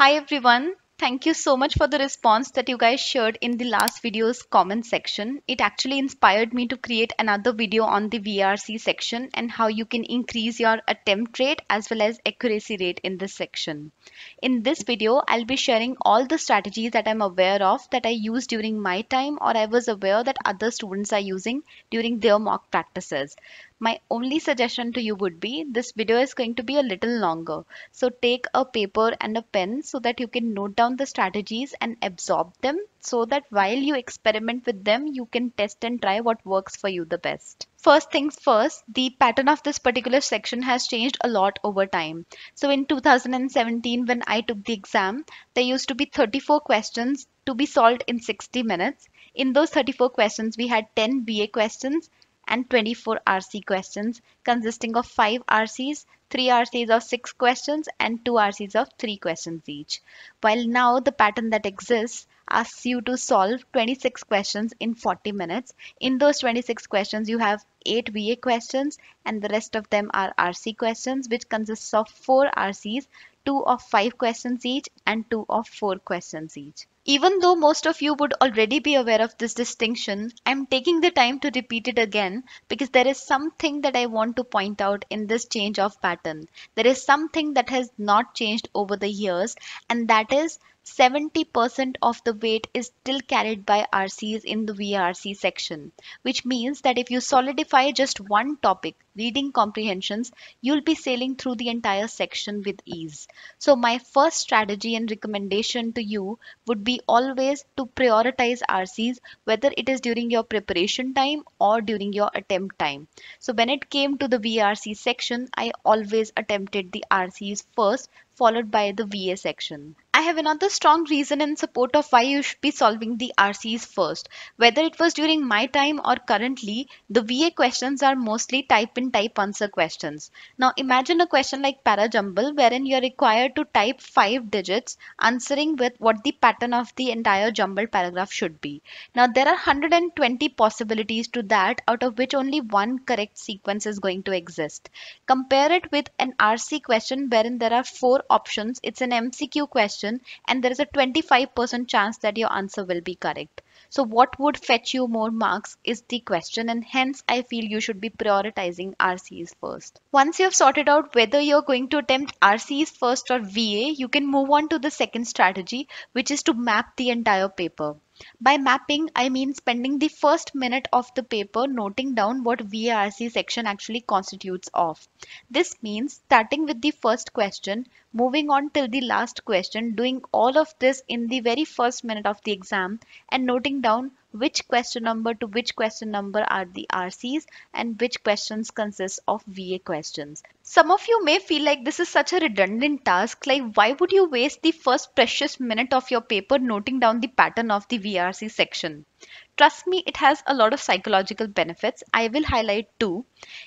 Hi everyone. Thank you so much for the response that you guys shared in the last video's comment section. It actually inspired me to create another video on the VRC section and how you can increase your attempt rate as well as accuracy rate in this section. In this video, I'll be sharing all the strategies that I'm aware of that I use during my time or I was aware that other students are using during their mock practices. My only suggestion to you would be this video is going to be a little longer. So take a paper and a pen so that you can note down the strategies and absorb them so that while you experiment with them, you can test and try what works for you the best. First things first, the pattern of this particular section has changed a lot over time. So in 2017, when I took the exam, there used to be 34 questions to be solved in 60 minutes. In those 34 questions, we had 10 BA questions and 24 RC questions consisting of 5 RCs, 3 RCs of 6 questions and 2 RCs of 3 questions each. While now the pattern that exists asks you to solve 26 questions in 40 minutes. In those 26 questions, you have 8 VA questions and the rest of them are RC questions which consists of 4 RCs, 2 of 5 questions each and 2 of 4 questions each. Even though most of you would already be aware of this distinction, I'm taking the time to repeat it again because there is something that I want to point out in this change of pattern. There is something that has not changed over the years and that is 70% of the weight is still carried by RCs in the VRC section, which means that if you solidify just one topic, reading comprehensions, you'll be sailing through the entire section with ease. So my first strategy and recommendation to you would be always to prioritize RCs, whether it is during your preparation time or during your attempt time. So when it came to the VRC section, I always attempted the RCs first, followed by the VA section. I have another strong reason in support of why you should be solving the RCs first. Whether it was during my time or currently, the VA questions are mostly type in type answer questions. Now imagine a question like para jumble wherein you are required to type 5 digits answering with what the pattern of the entire jumbled paragraph should be. Now there are 120 possibilities to that out of which only one correct sequence is going to exist. Compare it with an RC question wherein there are 4 options. It's an MCQ question question and there is a 25% chance that your answer will be correct. So what would fetch you more marks is the question and hence I feel you should be prioritizing RCs first. Once you have sorted out whether you're going to attempt RCs first or VA, you can move on to the second strategy which is to map the entire paper. By mapping, I mean spending the first minute of the paper noting down what VRC section actually constitutes of. This means starting with the first question, moving on till the last question, doing all of this in the very first minute of the exam and noting down which question number to which question number are the RCs and which questions consist of VA questions. Some of you may feel like this is such a redundant task like why would you waste the first precious minute of your paper noting down the pattern of the VRC section. Trust me, it has a lot of psychological benefits. I will highlight two.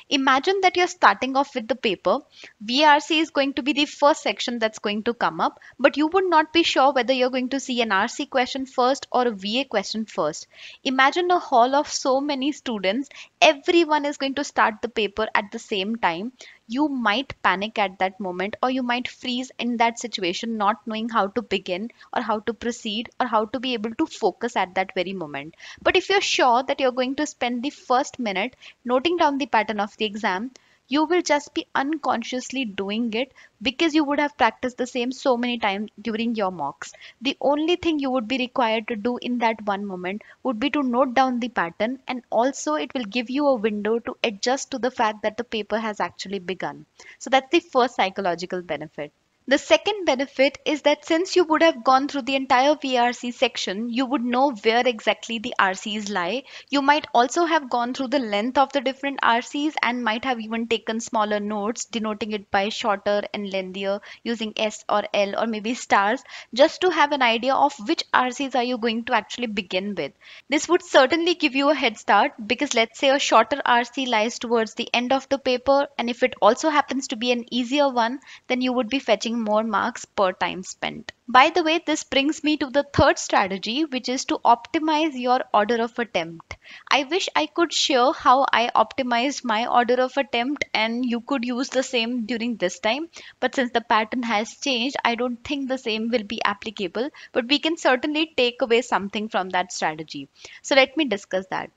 Imagine that you're starting off with the paper. VRC is going to be the first section that's going to come up, but you would not be sure whether you're going to see an RC question first or a VA question first. Imagine a hall of so many students everyone is going to start the paper at the same time you might panic at that moment or you might freeze in that situation not knowing how to begin or how to proceed or how to be able to focus at that very moment but if you're sure that you're going to spend the first minute noting down the pattern of the exam you will just be unconsciously doing it because you would have practiced the same so many times during your mocks. The only thing you would be required to do in that one moment would be to note down the pattern and also it will give you a window to adjust to the fact that the paper has actually begun. So that's the first psychological benefit. The second benefit is that since you would have gone through the entire VRC section, you would know where exactly the RCs lie. You might also have gone through the length of the different RCs and might have even taken smaller notes denoting it by shorter and lengthier using S or L or maybe stars just to have an idea of which RCs are you going to actually begin with. This would certainly give you a head start because let's say a shorter RC lies towards the end of the paper and if it also happens to be an easier one, then you would be fetching getting more marks per time spent. By the way, this brings me to the third strategy, which is to optimize your order of attempt. I wish I could share how I optimized my order of attempt and you could use the same during this time. But since the pattern has changed, I don't think the same will be applicable, but we can certainly take away something from that strategy. So let me discuss that.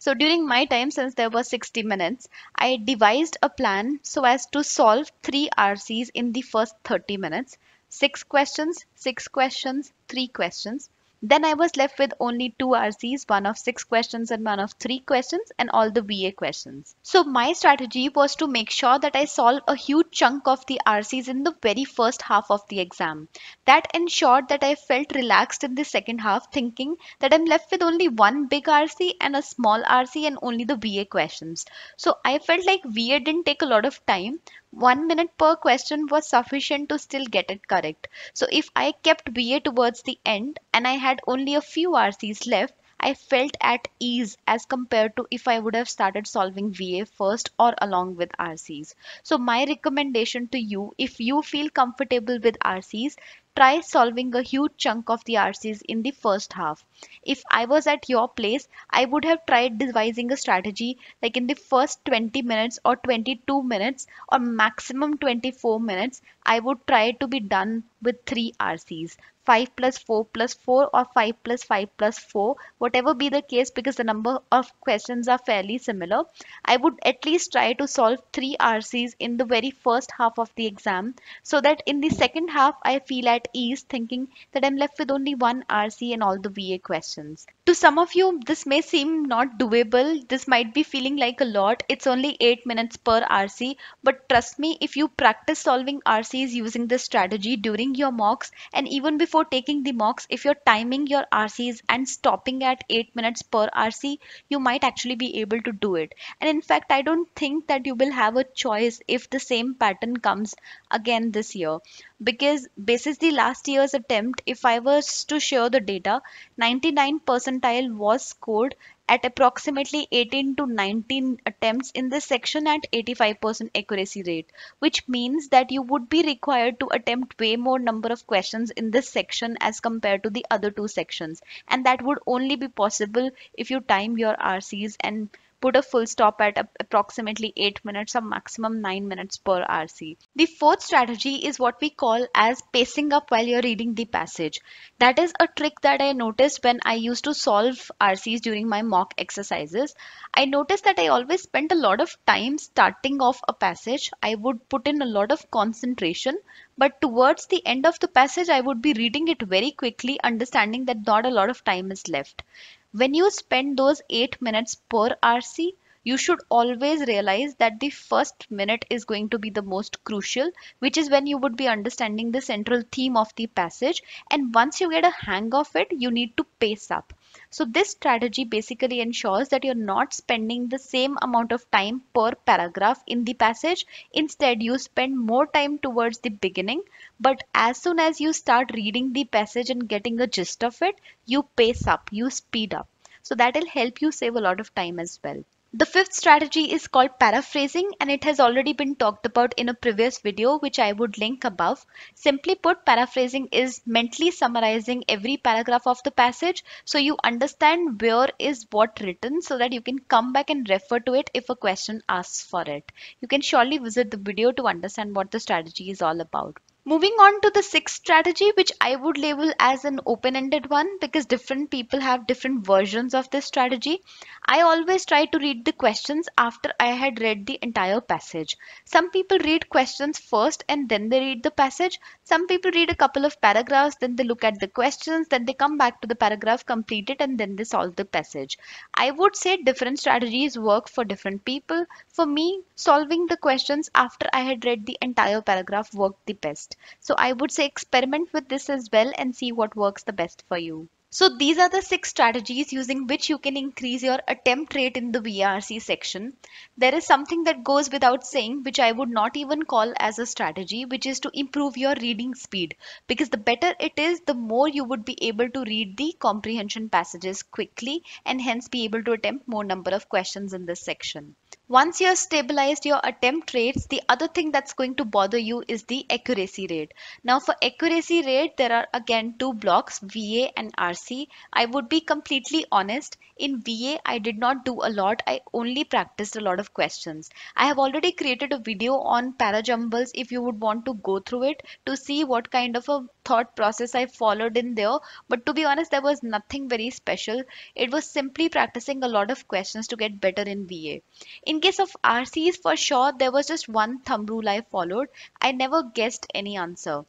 So during my time, since there were 60 minutes, I devised a plan so as to solve three RCs in the first 30 minutes. Six questions, six questions, three questions. Then I was left with only two RCs, one of six questions and one of three questions, and all the VA questions. So my strategy was to make sure that I solve a huge chunk of the RCs in the very first half of the exam. That ensured that I felt relaxed in the second half, thinking that I'm left with only one big RC and a small RC and only the VA questions. So I felt like VA didn't take a lot of time, one minute per question was sufficient to still get it correct. So if I kept BA towards the end and I had only a few RCs left, I felt at ease as compared to if I would have started solving VA first or along with RCs. So my recommendation to you, if you feel comfortable with RCs, try solving a huge chunk of the RCs in the first half. If I was at your place, I would have tried devising a strategy like in the first 20 minutes or 22 minutes or maximum 24 minutes, I would try to be done with 3 RCs. 5 plus 4 plus 4 or 5 plus 5 plus 4 whatever be the case because the number of questions are fairly similar i would at least try to solve 3 rcs in the very first half of the exam so that in the second half i feel at is ease thinking that I'm left with only one RC and all the VA questions. To some of you, this may seem not doable. This might be feeling like a lot. It's only 8 minutes per RC. But trust me, if you practice solving RCs using this strategy during your mocks and even before taking the mocks, if you're timing your RCs and stopping at 8 minutes per RC, you might actually be able to do it. And in fact, I don't think that you will have a choice if the same pattern comes again this year because this is the last year's attempt if i was to share the data 99 percentile was scored at approximately 18 to 19 attempts in this section at 85% accuracy rate which means that you would be required to attempt way more number of questions in this section as compared to the other two sections and that would only be possible if you time your RCs and put a full stop at approximately 8 minutes or maximum 9 minutes per RC. The fourth strategy is what we call as pacing up while you're reading the passage. That is a trick that I noticed when I used to solve RCs during my mock exercises. I noticed that I always spent a lot of time starting off a passage. I would put in a lot of concentration, but towards the end of the passage, I would be reading it very quickly, understanding that not a lot of time is left. When you spend those 8 minutes per RC, you should always realize that the first minute is going to be the most crucial, which is when you would be understanding the central theme of the passage. And once you get a hang of it, you need to pace up. So this strategy basically ensures that you're not spending the same amount of time per paragraph in the passage. Instead, you spend more time towards the beginning. But as soon as you start reading the passage and getting a gist of it, you pace up, you speed up. So that will help you save a lot of time as well. The fifth strategy is called paraphrasing and it has already been talked about in a previous video which I would link above. Simply put, paraphrasing is mentally summarizing every paragraph of the passage so you understand where is what written so that you can come back and refer to it if a question asks for it. You can surely visit the video to understand what the strategy is all about. Moving on to the sixth strategy, which I would label as an open ended one because different people have different versions of this strategy. I always try to read the questions after I had read the entire passage. Some people read questions first and then they read the passage. Some people read a couple of paragraphs, then they look at the questions, then they come back to the paragraph, complete it, and then they solve the passage. I would say different strategies work for different people. For me, solving the questions after I had read the entire paragraph worked the best. So I would say experiment with this as well and see what works the best for you. So these are the six strategies using which you can increase your attempt rate in the VRC section. There is something that goes without saying which I would not even call as a strategy which is to improve your reading speed because the better it is the more you would be able to read the comprehension passages quickly and hence be able to attempt more number of questions in this section. Once you have stabilized your attempt rates, the other thing that's going to bother you is the accuracy rate. Now for accuracy rate, there are again two blocks, VA and RC. I would be completely honest, in VA, I did not do a lot. I only practiced a lot of questions. I have already created a video on para jumbles. if you would want to go through it to see what kind of a thought process I followed in there. But to be honest, there was nothing very special. It was simply practicing a lot of questions to get better in VA. In case of RCs, for sure, there was just one thumb rule I followed. I never guessed any answer.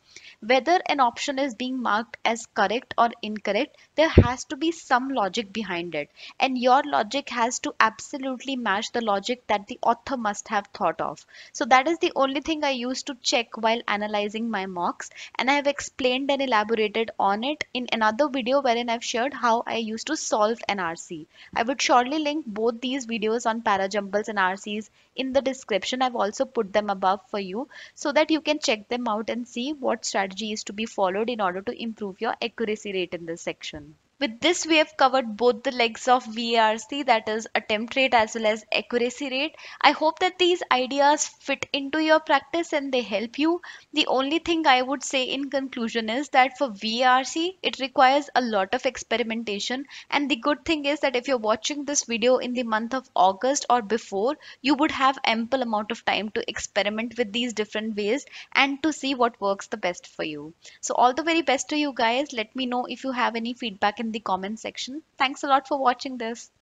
Whether an option is being marked as correct or incorrect, there has to be some logic behind it. And your logic has to absolutely match the logic that the author must have thought of. So that is the only thing I used to check while analyzing my mocks. And I have explained explained and elaborated on it in another video wherein I've shared how I used to solve NRC. I would surely link both these videos on parajumbles and RCs in the description. I've also put them above for you so that you can check them out and see what strategy is to be followed in order to improve your accuracy rate in this section. With this, we have covered both the legs of VARC, that is attempt rate as well as accuracy rate. I hope that these ideas fit into your practice and they help you. The only thing I would say in conclusion is that for VARC, it requires a lot of experimentation. And the good thing is that if you're watching this video in the month of August or before, you would have ample amount of time to experiment with these different ways and to see what works the best for you. So all the very best to you guys. Let me know if you have any feedback in in the comment section. Thanks a lot for watching this.